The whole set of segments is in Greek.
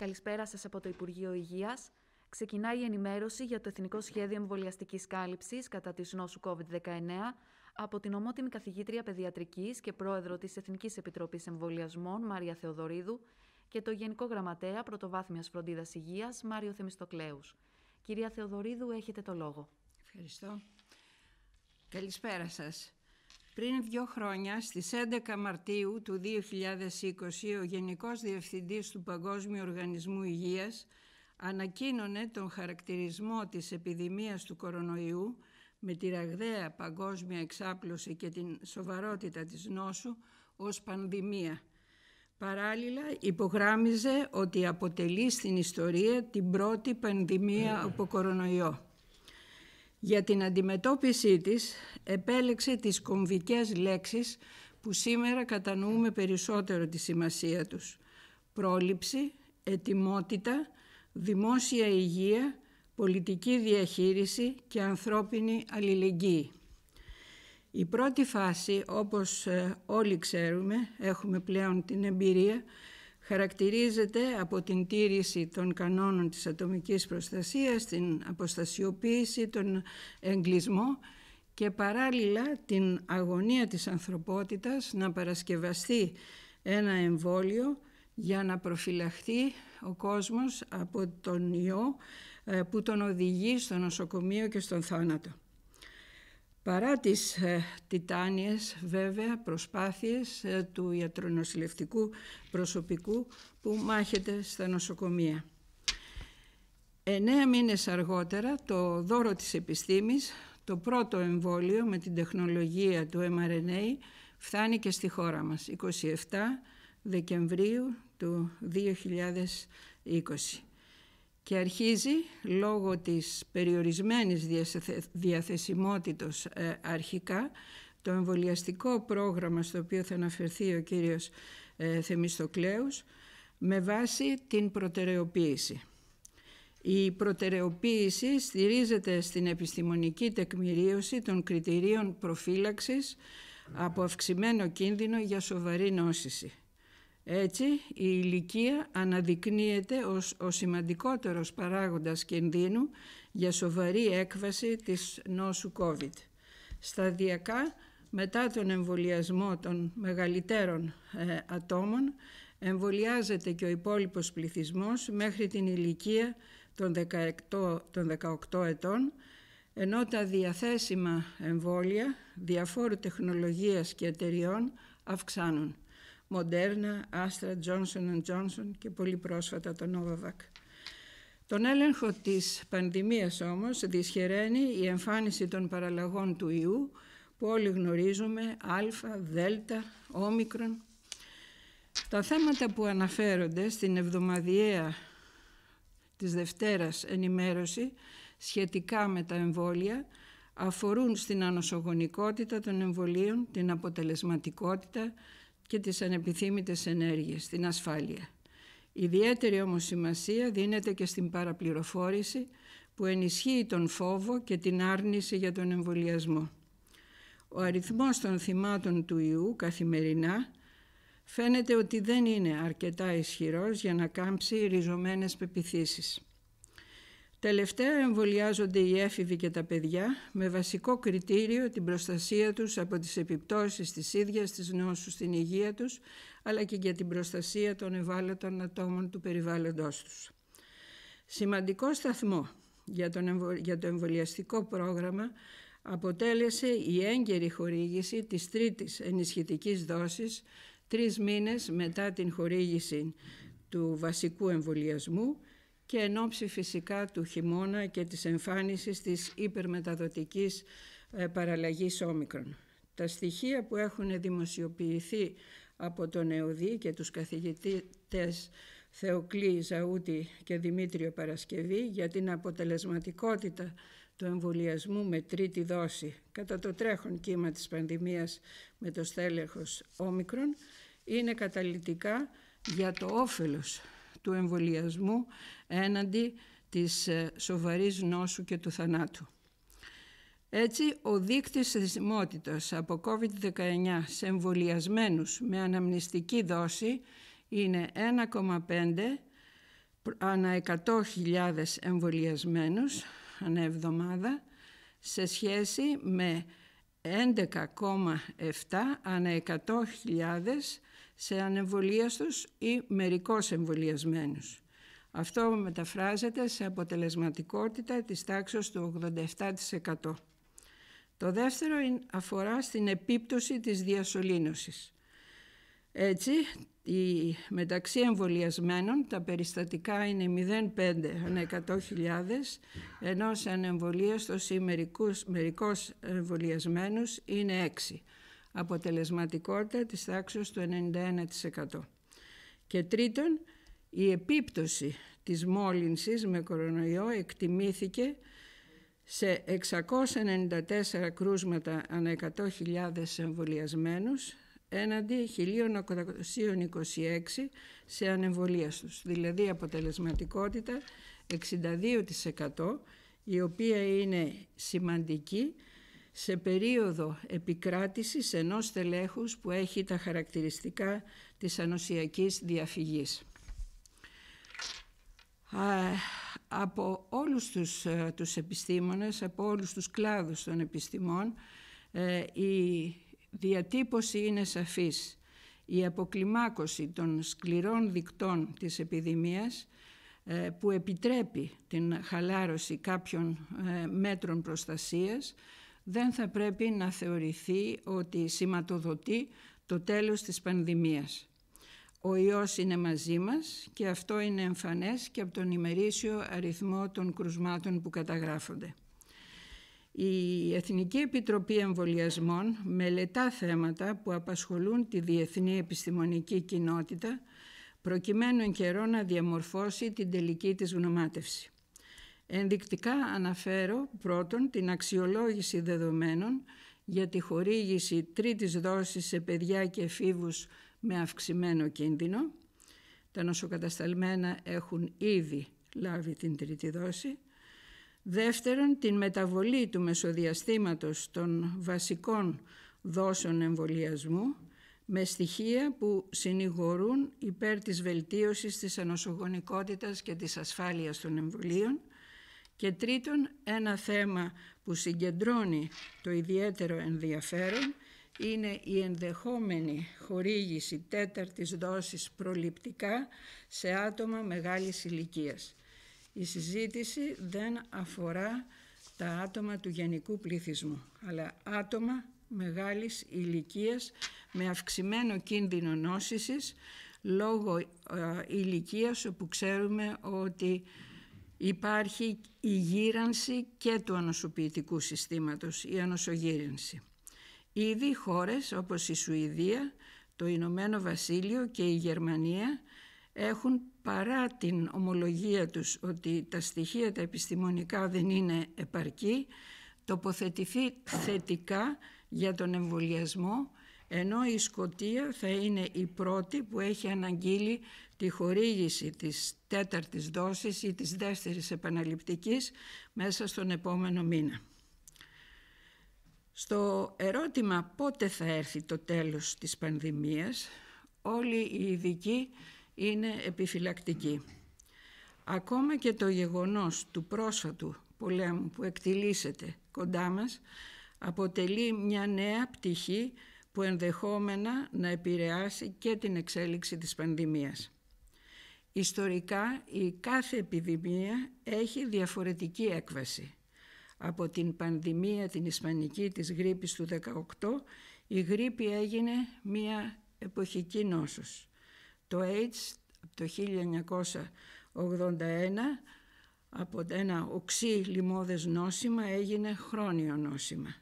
Καλησπέρα σας από το Υπουργείο Υγείας. Ξεκινάει η ενημέρωση για το Εθνικό Σχέδιο Εμβολιαστικής Κάλυψης κατά της νόσου COVID-19 από την ομότιμη καθηγήτρια Παιδιατρικής και πρόεδρο της Εθνικής Επιτροπής Εμβολιασμών, Μάρια Θεοδωρίδου, και το Γενικό Γραμματέα Πρωτοβάθμιας Φροντίδας Υγείας, Μάριο Θεμιστοκλέους. Κυρία Θεοδωρίδου, έχετε το λόγο. Ευχαριστώ. Καλησπέρα σας. Πριν δύο χρόνια, στις 11 Μαρτίου του 2020, ο Γενικός Διευθυντής του Παγκόσμιου Οργανισμού Υγείας ανακοίνωνε τον χαρακτηρισμό της επιδημίας του κορονοϊού με τη ραγδαία παγκόσμια εξάπλωση και την σοβαρότητα της νόσου ως πανδημία. Παράλληλα, υπογράμμιζε ότι αποτελεί στην ιστορία την πρώτη πανδημία από κορονοϊό. Για την αντιμετώπιση της επέλεξε τις κομβικές λέξεις που σήμερα κατανοούμε περισσότερο τη σημασία τους. Πρόληψη, ετοιμότητα, δημόσια υγεία, πολιτική διαχείριση και ανθρώπινη αλληλεγγύη. Η πρώτη φάση, όπως ε, όλοι ξέρουμε, έχουμε πλέον την εμπειρία, Χαρακτηρίζεται από την τήρηση των κανόνων της ατομικής προστασίας, την αποστασιοποίηση, τον εγκλισμό και παράλληλα την αγωνία της ανθρωπότητας να παρασκευαστεί ένα εμβόλιο για να προφυλαχθεί ο κόσμος από τον ιό ε, που τον οδηγεί στο νοσοκομείο και στον θάνατο. Παρά τις ε, τιτάνιες βέβαια προσπάθειες ε, του ιατρονοσηλευτικού προσωπικού που μάχεται στα νοσοκομεία. Εννέα μήνες αργότερα το δώρο της επιστήμης, το πρώτο εμβόλιο με την τεχνολογία του mRNA φτάνει και στη χώρα μας, 27 Δεκεμβρίου του 2020 και αρχίζει λόγω της περιορισμένης διαθεσιμότητος ε, αρχικά το εμβολιαστικό πρόγραμμα στο οποίο θα αναφερθεί ο κύριος ε, Θεμιστοκλέους με βάση την προτεραιοποίηση. Η προτεραιοποίηση στηρίζεται στην επιστημονική τεκμηρίωση των κριτηρίων προφύλαξης από αυξημένο κίνδυνο για σοβαρή νόσηση. Έτσι, η ηλικία αναδεικνύεται ως ο σημαντικότερος παράγοντας κινδύνου για σοβαρή έκβαση της νόσου COVID. Σταδιακά, μετά τον εμβολιασμό των μεγαλύτερων ε, ατόμων, εμβολιάζεται και ο υπόλοιπος πληθυσμός μέχρι την ηλικία των 18, των 18 ετών, ενώ τα διαθέσιμα εμβόλια διαφόρου τεχνολογίας και εταιριών αυξάνουν. Μοντέρνα, Άστρα, Johnson Johnson και πολύ πρόσφατα τον ΟΒΑΒΑΚ. Τον έλεγχο της πανδημίας όμως δυσχεραίνει η εμφάνιση των παραλλαγών του ιού που όλοι γνωρίζουμε, α, δέλτα, όμικρον. Τα θέματα που αναφέρονται στην εβδομαδιαία της Δευτέρας ενημέρωση σχετικά με τα εμβόλια αφορούν στην ανοσογονικότητα των εμβολίων, την αποτελεσματικότητα, και τις ανεπιθύμητες ενέργειες, την ασφάλεια. Ιδιαίτερη όμως σημασία δίνεται και στην παραπληροφόρηση που ενισχύει τον φόβο και την άρνηση για τον εμβολιασμό. Ο αριθμός των θυμάτων του ιού καθημερινά φαίνεται ότι δεν είναι αρκετά ισχυρός για να κάμψει ριζωμένες πεπιθήσεις. Τελευταία εμβολιάζονται οι έφηβοι και τα παιδιά με βασικό κριτήριο την προστασία τους από τις επιπτώσεις της ίδιας της νόσου στην υγεία τους αλλά και για την προστασία των ευάλωτων ατόμων του περιβάλλοντος τους. Σημαντικό σταθμό για, τον, το εμβολιαστικό πρόγραμμα αποτέλεσε η έγκαιρη χορήγηση της τρίτης ενισχυτικής δόσης τρεις μήνες μετά την χορήγηση του βασικού εμβολιασμού και εν ώψη φυσικά του χειμώνα και της εμφάνισης της υπερμεταδοτικής ε, παραλλαγής όμικρον. Τα στοιχεία που έχουν δημοσιοποιηθεί από τον ΕΟΔΗ και τους καθηγητές Θεοκλή Ζαούτη και Δημήτριο Παρασκευή για την αποτελεσματικότητα του εμβολιασμού με τρίτη δόση κατά το τρέχον κύμα της πανδημίας με το στέλεχος όμικρον είναι καταλητικά για το όφελος του εμβολιασμού έναντι της ε, σοβαρής νόσου και του θανάτου. Έτσι, ο δείκτης θυσιμότητας από COVID-19 σε εμβολιασμένους με αναμνηστική δόση είναι 1,5 ανά 100.000 εμβολιασμένους ανά εβδομάδα σε σχέση με 11,7 ανά 100.000 σε ανεμβολίαστους ή μερικώς εμβολιασμένους. Αυτό μεταφράζεται σε αποτελεσματικότητα της τάξης του 87%. Το δεύτερο αφορά στην επίπτωση της διασωλήνωσης. Έτσι, η, μεταξύ εμβολιασμένων τα περιστατικά είναι 0,5 ανά 100.000, ενώ σε ανεμβολίαστος ή μερικούς, μερικώς εμβολιασμένους είναι 6 αποτελεσματικότητα της τάξης του 91%. Και τρίτον, η επίπτωση της μόλυνσης με κορονοϊό εκτιμήθηκε σε 694 κρούσματα ανά 100.000 εμβολιασμένους, έναντι 1.826 σε ανεμβολίαστους. Δηλαδή αποτελεσματικότητα 62% η οποία είναι σημαντική σε περίοδο επικράτησης ενός θελέχους που έχει τα χαρακτηριστικά της ανοσιακής διαφυγής. Από όλους τους, ε, τους επιστήμονες, από όλους τους κλάδους των επιστημών, ε, η διατύπωση είναι σαφής. Η αποκλιμάκωση των σκληρών δικτών της επιδημίας ε, που επιτρέπει την χαλάρωση κάποιων μέτρων προστασίας δεν θα πρέπει να θεωρηθεί ότι σηματοδοτεί το τέλος της πανδημίας. Ο ιός είναι μαζί μας και αυτό είναι εμφανές και από τον ημερήσιο αριθμό των κρουσμάτων που καταγράφονται. Η Εθνική Επιτροπή Εμβολιασμών μελετά θέματα που απασχολούν τη διεθνή επιστημονική κοινότητα προκειμένου εν καιρό να διαμορφώσει την τελική της γνωμάτευση. Ενδεικτικά αναφέρω πρώτον την αξιολόγηση δεδομένων για τη χορήγηση τρίτης δόσης σε παιδιά και εφήβους με αυξημένο κίνδυνο. Τα νοσοκατασταλμένα έχουν ήδη λάβει την τρίτη δόση. Δεύτερον, την μεταβολή του μεσοδιαστήματος των βασικών δόσων εμβολιασμού με στοιχεία που συνηγορούν υπέρ της βελτίωσης της ανοσογονικότητας και της ασφάλειας των εμβολίων και τρίτον, ένα θέμα που συγκεντρώνει το ιδιαίτερο ενδιαφέρον είναι η ενδεχόμενη χορήγηση τέταρτης δόσης προληπτικά σε άτομα μεγάλης ηλικίας. Η συζήτηση δεν αφορά τα άτομα του γενικού πληθυσμού, αλλά άτομα μεγάλης ηλικίας με αυξημένο κίνδυνο νόσησης λόγω ε, ηλικίας όπου ξέρουμε ότι Υπάρχει η γύρανση και του ανοσοποιητικού συστήματος, η ανοσογύρανση. Ήδη χώρες όπως η Σουηδία, το Ηνωμένο Βασίλειο και η Γερμανία έχουν παρά την ομολογία τους ότι τα στοιχεία τα επιστημονικά δεν είναι επαρκή, τοποθετηθεί θετικά για τον εμβολιασμό ενώ η Σκοτία θα είναι η πρώτη που έχει αναγγείλει τη χορήγηση της τέταρτης δόσης ή της δεύτερης επαναληπτικής μέσα στον επόμενο μήνα. Στο ερώτημα πότε θα έρθει το τέλος της πανδημίας, όλοι οι ειδικοί είναι επιφυλακτικοί. Ακόμα και το γεγονός του πρόσφατου πολέμου που εκτιλήσεται κοντά μας αποτελεί μια νέα πτυχή που ενδεχόμενα να επηρεάσει και την εξέλιξη της πανδημίας. Ιστορικά, η κάθε επιδημία έχει διαφορετική έκβαση. Από την πανδημία την ισπανική της γρήπης του 18, η γρήπη έγινε μία εποχική νόσος. Το AIDS το 1981 από ένα οξύ λοιμώδες νόσημα έγινε χρόνιο νόσημα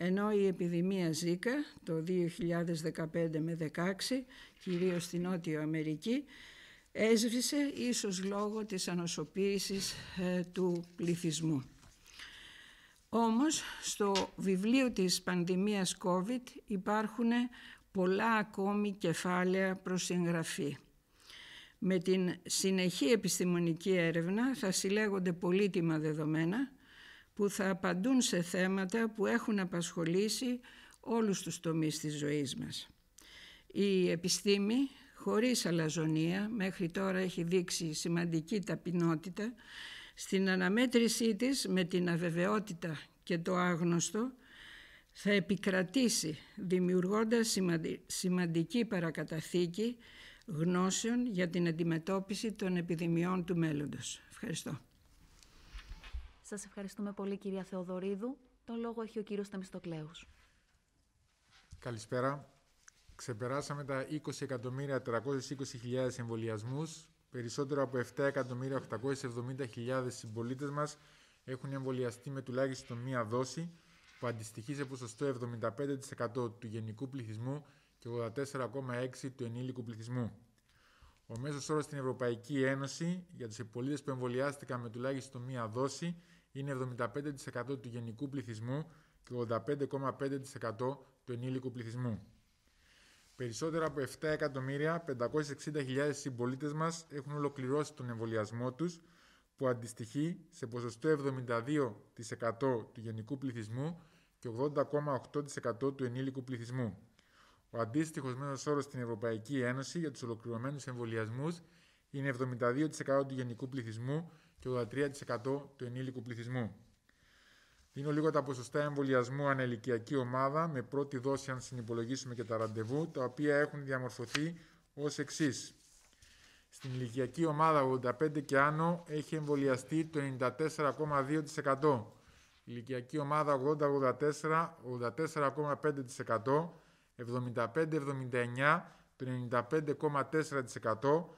ενώ η επιδημία Ζήκα το 2015 με 16, κυρίως στην Νότιο Αμερική, έσβησε ίσως λόγω της ανοσοποίησης ε, του πληθυσμού. Όμως στο βιβλίο της πανδημίας COVID υπάρχουν πολλά ακόμη κεφάλαια προς συγγραφή. Με την συνεχή επιστημονική έρευνα θα συλλέγονται πολύτιμα δεδομένα που θα απαντούν σε θέματα που έχουν απασχολήσει όλους τους τομείς της ζωής μας. Η επιστήμη, χωρίς αλαζονία, μέχρι τώρα έχει δείξει σημαντική ταπεινότητα, στην αναμέτρησή της με την αβεβαιότητα και το άγνωστο, θα επικρατήσει δημιουργώντας σημαντική παρακαταθήκη γνώσεων για την αντιμετώπιση των επιδημιών του μέλλοντος. Ευχαριστώ. Σας ευχαριστούμε πολύ κυρία Θεοδωρίδου. Το λόγο έχει ο κύριος Ταμιστοκλέους. Καλησπέρα. Ξεπεράσαμε τα 20.320.000 εμβολιασμούς. Περισσότερο από 7.870.000 συμπολίτες μας έχουν εμβολιαστεί με τουλάχιστον μία δόση, που αντιστοιχεί σε ποσοστό 75% του γενικού πληθυσμού και 84,6% του ενήλικου πληθυσμού. Ο μέσος όρος στην Ευρωπαϊκή Ένωση για τους πολίτε που εμβολιάστηκαν με τουλάχιστον μία δόση είναι 75% του γενικού πληθυσμού και 85,5% του ενήλικου πληθυσμού. Περισσότερα από 7 εκατομμύρια 560.000 συμπολίτες μας έχουν ολοκληρώσει τον εμβολιασμό τους, που αντιστοιχεί σε ποσοστό 72% του γενικού πληθυσμού και 80,8% του ενήλικου πληθυσμού. Ο αντίστοιχος μέσος όρος στην Ευρωπαϊκή Ένωση για τους ολοκληρωμένους εμβολιασμούς είναι 72% του γενικού πληθυσμού και 83% του ενήλικου πληθυσμού. Δίνω λίγο τα ποσοστά εμβολιασμού ανελικιακή ομάδα με πρώτη δόση αν συνυπολογίσουμε και τα ραντεβού, τα οποία έχουν διαμορφωθεί ως εξής. Στην ηλικιακή ομάδα 85 και άνω έχει εμβολιαστεί το 94,2%. Ηλικιακή ομάδα 80-84, 84,5%. 75-79, το 95,4%.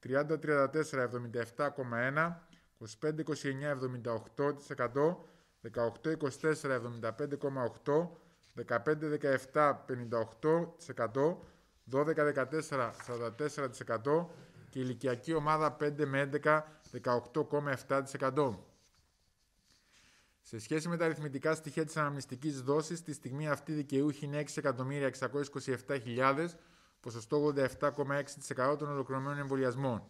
30-34 77,1%, 25-29 78%, 18-24 75,8%, 15-17 58%, 12-14 44% και ηλικιακή ομάδα 5 με 11 18,7%. Σε σχέση με τα αριθμητικά στοιχεία της αναμνηστικής δόσης, τη στιγμή αυτή δικαιούχη είναι 6.627.000 ποσοστό 87,6% των ολοκληρωμένων εμβολιασμών.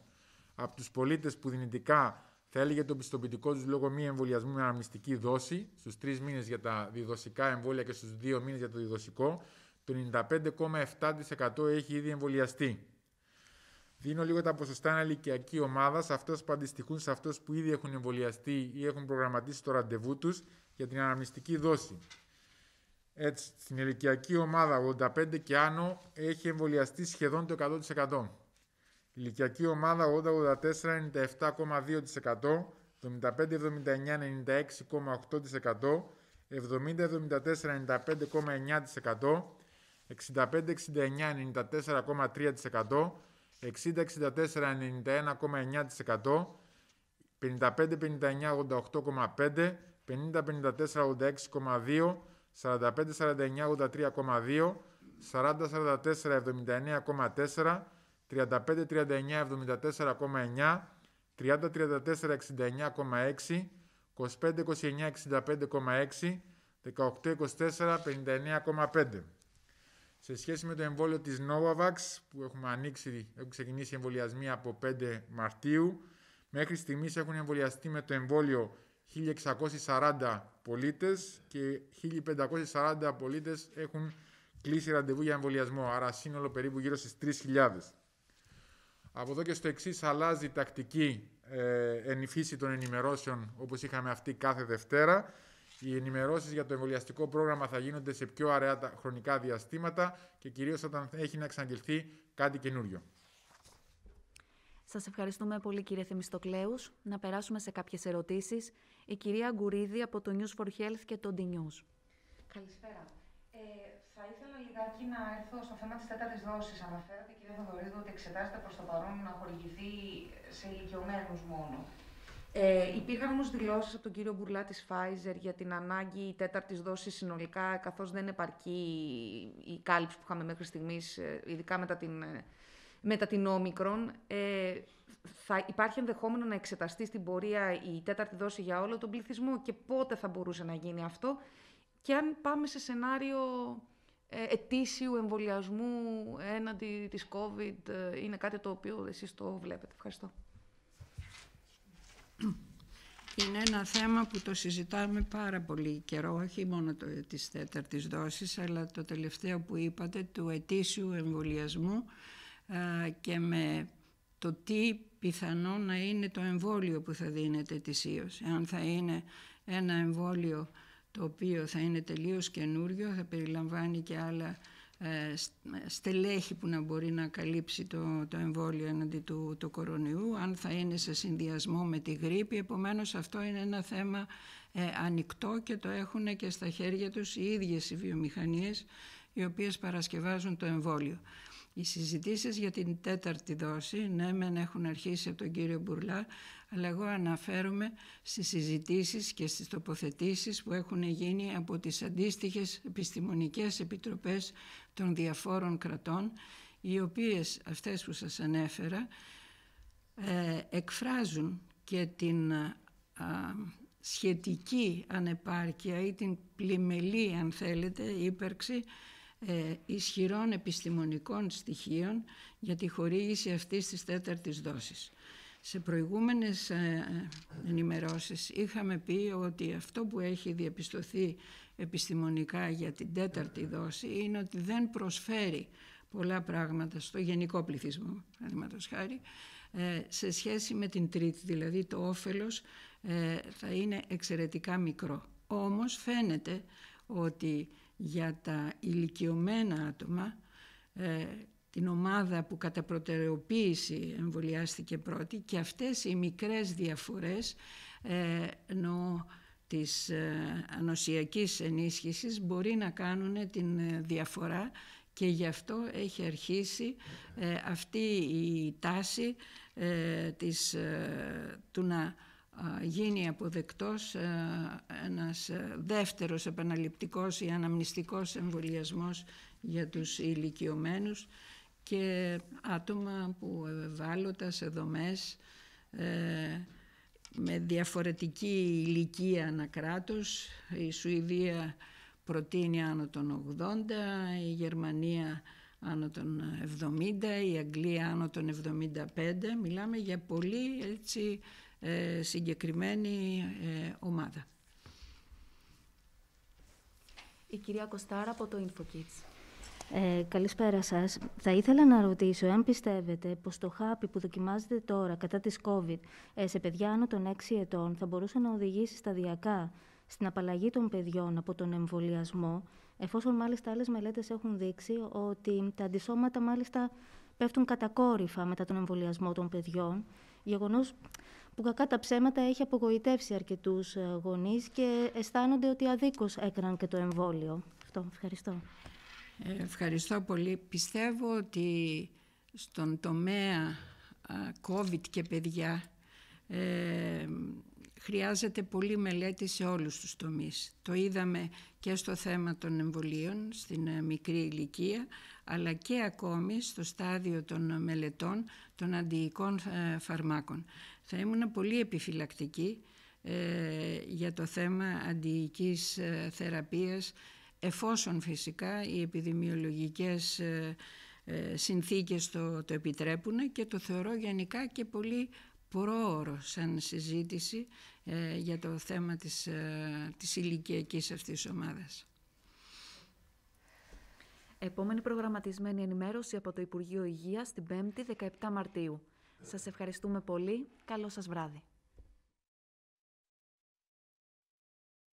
Από τους πολίτες που δυνητικά θα έλεγε το πιστοποιητικό τους λόγω μη εμβολιασμού με αναμνηστική δόση, στους τρεις μήνες για τα διδοσικά εμβόλια και στους δύο μήνες για το διδοσικό, το 95,7% έχει ήδη εμβολιαστεί. Δίνω λίγο τα ποσοστά αναλυκιακή ομάδα σε αυτέ που αντιστοιχούν σε αυτούς που ήδη έχουν εμβολιαστεί ή έχουν προγραμματίσει το ραντεβού τους για την αναμνηστική δόση. Έτσι, στην ηλικιακή ομάδα 85 και άνω έχει εμβολιαστεί σχεδόν το 100%. Η ηλικιακή ομάδα 80-84 97,2%, 75-79 96,8%, 70-74 95,9%, 65-69 94,3%, 60-64 91,9%, 55-59 88,5%, 50-54 86,2%, 45-49 83,2 40-44 79,4 35-39 74,9 30-34 69,6 25-29 65,6 18-24 59,5 σε σχέση με το εμβόλιο της Novavax που έχουμε ανοίξει, έχουν ξεκινήσει εμβολιασμοί από 5 Μαρτίου μέχρι στιγμής έχουν εμβολιαστεί με το εμβόλιο 1640 πολίτες και 1.540 πολίτες έχουν κλείσει ραντεβού για εμβολιασμό, άρα σύνολο περίπου γύρω στις 3.000. Από εδώ και στο εξής αλλάζει η τακτική ε, εν των ενημερώσεων όπως είχαμε αυτή κάθε Δευτέρα. Οι ενημερώσεις για το εμβολιαστικό πρόγραμμα θα γίνονται σε πιο αραιά χρονικά διαστήματα και κυρίως όταν έχει να εξαγγελθεί κάτι καινούριο. Σας ευχαριστούμε πολύ κύριε Θεμιστοκλέους Να περάσουμε σε κάποιες ερωτήσεις. Η κυρία Αγκουρίδη από το News for Health και το D-News. Καλησπέρα. Ε, θα ήθελα λιγάκι να έρθω στο θέμα της τέταρτης δόσης. Αναφέρατε, κύριε Θεοδωρίδου ότι εξετάζεται προς το παρόν να χορηγηθεί σε ηλικιωμένους μόνο. Ε, υπήρχαν όμως δηλώσεις από τον κύριο Μπουρλά της Pfizer για την ανάγκη τέταρτης δόσης συνολικά, καθώς δεν επαρκεί η κάλυψη που είχαμε μέχρι στιγμής, ε, ειδικά μετά την ε, μετά την όμικρον ε, θα υπάρχει ενδεχόμενο να εξεταστεί στην πορεία η τέταρτη δόση για όλο τον πληθυσμό και πότε θα μπορούσε να γίνει αυτό και αν πάμε σε σενάριο ε, ετήσιου εμβολιασμού έναντι της COVID ε, είναι κάτι το οποίο εσείς το βλέπετε. Ευχαριστώ. Είναι ένα θέμα που το συζητάμε πάρα πολύ καιρό, όχι μόνο το, της τέταρτης δόσης, αλλά το τελευταίο που είπατε του ετήσιου εμβολιασμού και με το τι πιθανό να είναι το εμβόλιο που θα δίνεται ετησίως. Αν θα είναι ένα εμβόλιο το οποίο θα είναι τελείως καινούριο, θα περιλαμβάνει και άλλα ε, στελέχη που να μπορεί να καλύψει το, το εμβόλιο εναντί του το κορονοϊού, αν θα είναι σε συνδυασμό με τη γρήπη. Επομένως αυτό είναι ένα θέμα ε, ανοιχτό και το έχουν και στα χέρια τους οι ίδιες οι βιομηχανίες οι οποίες παρασκευάζουν το εμβόλιο. Οι συζητήσεις για την τέταρτη δόση, ναι μεν έχουν αρχίσει από τον κύριο Μπουρλά, αλλά εγώ αναφέρομαι στις συζητήσεις και στις τοποθετήσεις που έχουν γίνει από τις αντίστοιχες επιστημονικές επιτροπές των διαφόρων κρατών, οι οποίες αυτές που σας ανέφερα ε, εκφράζουν και την σχετική ανεπάρκεια ή την πλημελή αν θέλετε ύπαρξη ε, ισχυρών επιστημονικών στοιχείων για τη χορήγηση αυτής της τέταρτης δόσης. Σε προηγούμενες ε, ενημερώσεις είχαμε πει ότι αυτό που έχει διαπιστωθεί επιστημονικά για την τέταρτη δόση είναι ότι δεν προσφέρει πολλά πράγματα στο γενικό πληθυσμό, παραδείγματος χάρη, ε, σε σχέση με την τρίτη, δηλαδή το όφελος ε, θα είναι εξαιρετικά μικρό. Όμως φαίνεται ότι για τα ηλικιωμένα άτομα, ε, την ομάδα που κατά προτεραιοποίηση εμβολιάστηκε πρώτη και αυτές οι μικρές διαφορές ε, εννοώ της ε, ανοσιακής ενίσχυσης μπορεί να κάνουν την ε, διαφορά και γι' αυτό έχει αρχίσει ε, αυτή η τάση της, του να γίνει αποδεκτός ε, ένας ε, δεύτερος επαναληπτικός ή αναμνηστικός εμβολιασμός για τους ηλικιωμένους και άτομα που ευάλωτας σε δομές ε, με διαφορετική ηλικία ανακράτους. Η Σουηδία προτείνει άνω των 80, η Γερμανία άνω των 70, η Αγγλία άνω των 75. Μιλάμε για πολύ έτσι ε, συγκεκριμένη ε, ομάδα. Η κυρία Κωστάρα από το InfoKids. Ε, καλησπέρα σας. Θα ήθελα να ρωτήσω αν πιστεύετε πως το χάπι που δοκιμάζεται τώρα κατά της COVID ε, σε παιδιά άνω των 6 ετών θα μπορούσε να οδηγήσει σταδιακά στην απαλλαγή των παιδιών από τον εμβολιασμό, εφόσον μάλιστα άλλες μελέτες έχουν δείξει ότι τα αντισώματα μάλιστα πέφτουν κατακόρυφα μετά τον εμβολιασμό των παιδιών, γεγονός που κακά τα ψέματα έχει απογοητεύσει αρκετούς ε, γονείς και αισθάνονται ότι αδίκως έκαναν και το εμβόλιο. Αυτό, ευχαριστώ. Ε, ευχαριστώ πολύ. Πιστεύω ότι στον τομέα COVID και παιδιά ε, χρειάζεται πολύ μελέτη σε όλους τους τομείς. Το είδαμε και στο θέμα των εμβολίων στην ε, μικρή ηλικία, αλλά και ακόμη στο στάδιο των μελετών των αντιοικών ε, φαρμάκων. Θα ήμουν πολύ επιφυλακτική ε, για το θέμα αντιοικής ε, θεραπείας εφόσον φυσικά οι επιδημιολογικές συνθήκες το, το επιτρέπουν και το θεωρώ γενικά και πολύ πρόωρο σαν συζήτηση για το θέμα της, της ηλικιακής αυτής ομάδας. Επόμενη προγραμματισμένη ενημέρωση από το Υπουργείο Υγείας την 5η 17 Μαρτίου. Σας ευχαριστούμε πολύ. Καλό σας βράδυ.